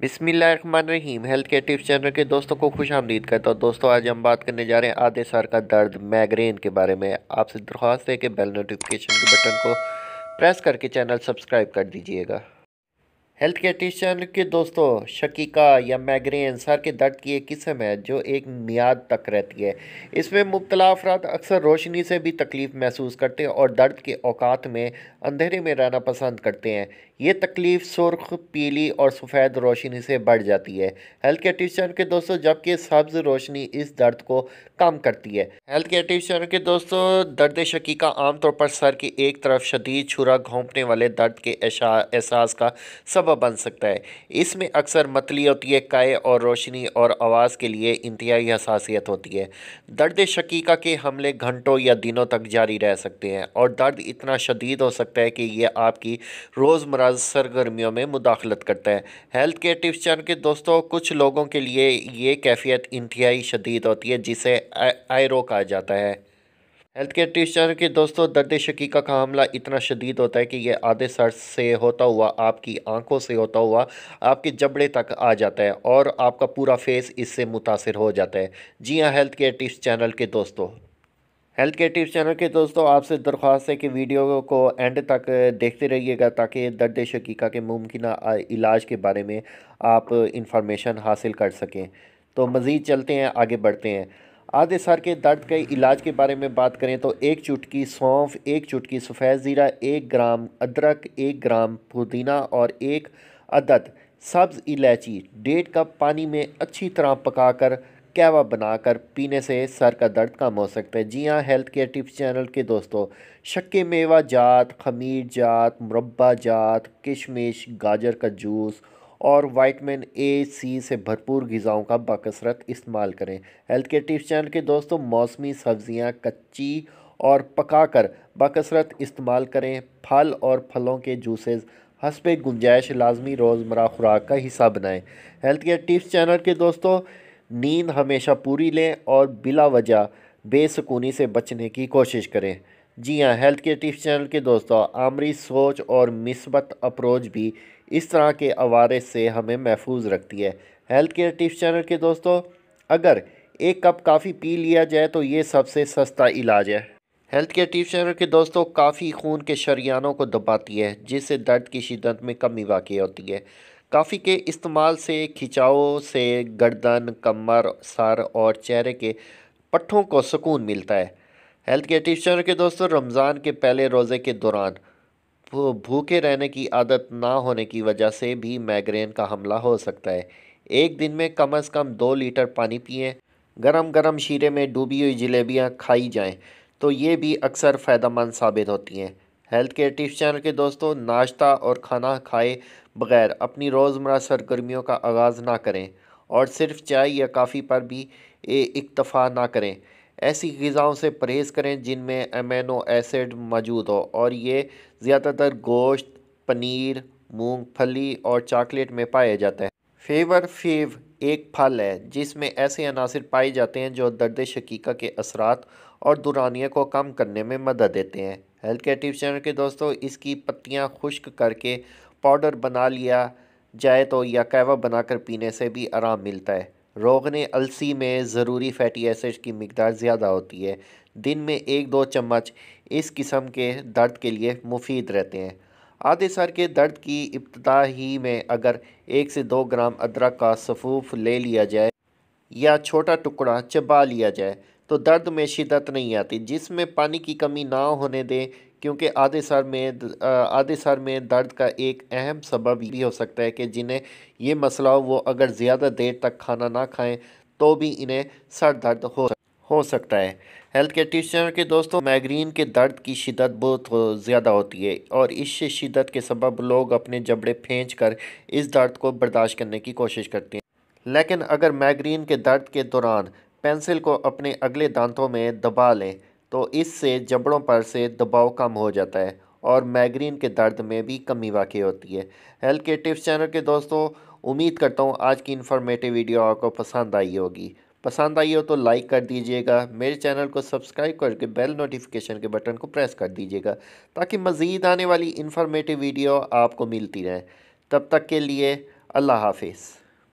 बिसमीम हेल्थ के tips channel के दोस्तों को खुश आमदीद करता हूँ दोस्तों आज हम बात करने जा रहे हैं आधे सर का दर्द मैग्रेन के बारे में आपसे दरख्वास्त है कि बेल नोटिफिकेशन के बटन को प्रेस करके चैनल सब्सक्राइब कर दीजिएगा हेल्थ केयर टिप्स चैनल के दोस्तों शकीका या मैग्रेन सर के दर्द की एक किस्म है जो एक मियाद तक रहती है इसमें मुबतला अफराद अक्सर रोशनी से भी तकलीफ़ महसूस करते हैं और दर्द के अवकात में अंधेरे में रहना पसंद करते हैं ये तकलीफ सुर्ख पीली और सफ़ेद रोशनी से बढ़ जाती है हेल्थ केयर ट्यूशन के दोस्तों जबकि सब्ज़ रोशनी इस दर्द को कम करती है हेल्थ केयर ट्यूशन के दोस्तों दर्द शकीका आमतौर पर सर की एक तरफ शदीद छुरा घोंपने वाले दर्द के एहसास का सबब बन सकता है इसमें अक्सर मतली होती है काय और रोशनी और आवाज़ के लिए इंतहाई हसासीत होती है दर्द शकीका के हमले घंटों या दिनों तक जारी रह सकते हैं और दर्द इतना शदीद हो सकता है कि यह आपकी रोज़मर मरज़ सरगर्मियों में मुदाखलत करता है हेल्थ केयर टिप्स चैनल के दोस्तों कुछ लोगों के लिए ये कैफियत इंतहाई शदीद होती है जिसे आयरो कहा जाता है हेल्थ केयर टिप्स चैनल के दोस्तों दर्द शकीका का हमला इतना शदीद होता है कि यह आधे सर से होता हुआ आपकी आंखों से होता हुआ आपके जबड़े तक आ जाता है और आपका पूरा फेस इससे मुतासर हो जाता है जी हाँ हेल्थ केयर टिप्स चैनल के दोस्तों हेल्थ केयर टिप्स चैनल के दोस्तों आपसे दरख्वास्त है कि वीडियो को एंड तक देखते रहिएगा ताकि दर्द शकीका के मुमकिन इलाज के बारे में आप इंफॉर्मेशन हासिल कर सकें तो मज़ीद चलते हैं आगे बढ़ते हैं आधे सर के दर्द के इलाज के बारे में बात करें तो एक चुटकी सौंफ एक चुटकी सफ़ेद ज़ीरा एक ग्राम अदरक एक ग्राम पुदीना और एक अदद सब्ज़ इलायची डेढ़ कप पानी में अच्छी तरह पकाकर कहवा बनाकर पीने से सर का दर्द कम हो सकता है जी हाँ हेल्थ केयर टिप्स चैनल के दोस्तों शक्के मेवा जात खमीर जात मुरबा जात किशमिश गाजर का जूस और वाइटमिन ए सी से भरपूर गज़ाओं का बाकसरत इस्तेमाल करें हेल्थ केयर टिप्स चैनल के दोस्तों मौसमी सब्ज़ियाँ कच्ची और पकाकर बकसरत इस्तेमाल करें फल और फलों के जूसेज़ हंसपे गुंजाइश लाजमी रोज़मर्रा खुराक का हिस्सा बनाएं हेल्थ केयर टिप्स चैनल के दोस्तों नींद हमेशा पूरी लें और बिला वजह बेसकूनी से बचने की कोशिश करें जी हाँ हेल्थ केयर टिप्स चैनल के दोस्तों आमरी सोच और मिसबत अप्रोच भी इस तरह के अवारे से हमें महफूज रखती है हेल्थ केयर टिप्स चैनल के दोस्तों अगर एक कप काफ़ी पी लिया जाए तो ये सबसे सस्ता इलाज है हेल्थ केयर टिप्स चैनल के दोस्तों काफ़ी खून के शरियानों को दबाती है जिससे दर्द की शिदत में कमी वाकई होती है काफ़ी के इस्तेमाल से खिंचाव से गर्दन कमर सर और चेहरे के पट्ठों को सुकून मिलता है हेल्थ केयर टिप्सर के दोस्तों रमज़ान के पहले रोज़े के दौरान भूखे रहने की आदत ना होने की वजह से भी माइग्रेन का हमला हो सकता है एक दिन में कम अज़ कम दो लीटर पानी पिएँ गरम गरम शीरे में डूबी हुई जलेबियाँ खाई जाएं तो ये भी अक्सर फ़ायदा साबित होती हैं हेल्थ केयर टिप्स चैनल के दोस्तों नाश्ता और खाना खाए बगैर अपनी रोज़मर्रा सरगर्मियों का आगाज़ ना करें और सिर्फ चाय या काफ़ी पर भी इक्तफ़ा ना करें ऐसी गज़ाओं से परहेज़ करें जिनमें अमीनो एसिड मौजूद हो और ये ज़्यादातर गोश्त पनीर मूंगफली और चॉकलेट में पाए जाते हैं फेवर फेव एक फल है जिसमें ऐसे अनासर पाए जाते हैं जो दर्द शकीका के असरात और दुरानिया को कम करने में मदद देते हैं हेल्थ केयर टिप्स चैनल के दोस्तों इसकी पत्तियां खुश्क करके पाउडर बना लिया जाए तो या कहवा बनाकर पीने से भी आराम मिलता है रोगने अलसी में ज़रूरी फैटी एसिड की मकदार ज़्यादा होती है दिन में एक दो चम्मच इस किस्म के दर्द के लिए मुफीद रहते हैं आधे सर के दर्द की इब्तदा ही में अगर एक से दो ग्राम अदरक का सफूफ ले लिया जाए या छोटा टुकड़ा चबा लिया जाए तो दर्द में शिदत नहीं आती जिसमें पानी की कमी ना होने दें क्योंकि आधे सर में आधे सर में दर्द का एक अहम सबब भी हो सकता है कि जिन्हें ये मसला हो वो अगर ज़्यादा देर तक खाना ना खाएं तो भी इन्हें सर दर्द हो हो सकता है हेल्थ केयर टीचर के दोस्तों माइग्रेन के दर्द की शिदत बहुत ज़्यादा होती है और इस शिदत के सबब लोग अपने जबड़े फेंच कर इस दर्द को बर्दाश्त करने की कोशिश करते हैं लेकिन अगर माइग्रेन के दर्द के दौरान पेंसिल को अपने अगले दांतों में दबा लें तो इससे जबड़ों पर से दबाव कम हो जाता है और माइग्रेन के दर्द में भी कमी वाकई होती है हेल्थ केयर टिप्स चैनल के दोस्तों उम्मीद करता हूँ आज की इन्फॉर्मेटिव वीडियो आपको पसंद आई होगी पसंद आई हो तो लाइक कर दीजिएगा मेरे चैनल को सब्सक्राइब करके बेल नोटिफिकेशन के बटन को प्रेस कर दीजिएगा ताकि मज़ीद आने वाली इन्फॉर्मेटिव वीडियो आपको मिलती रहे तब तक के लिए अल्लाह हाफिज़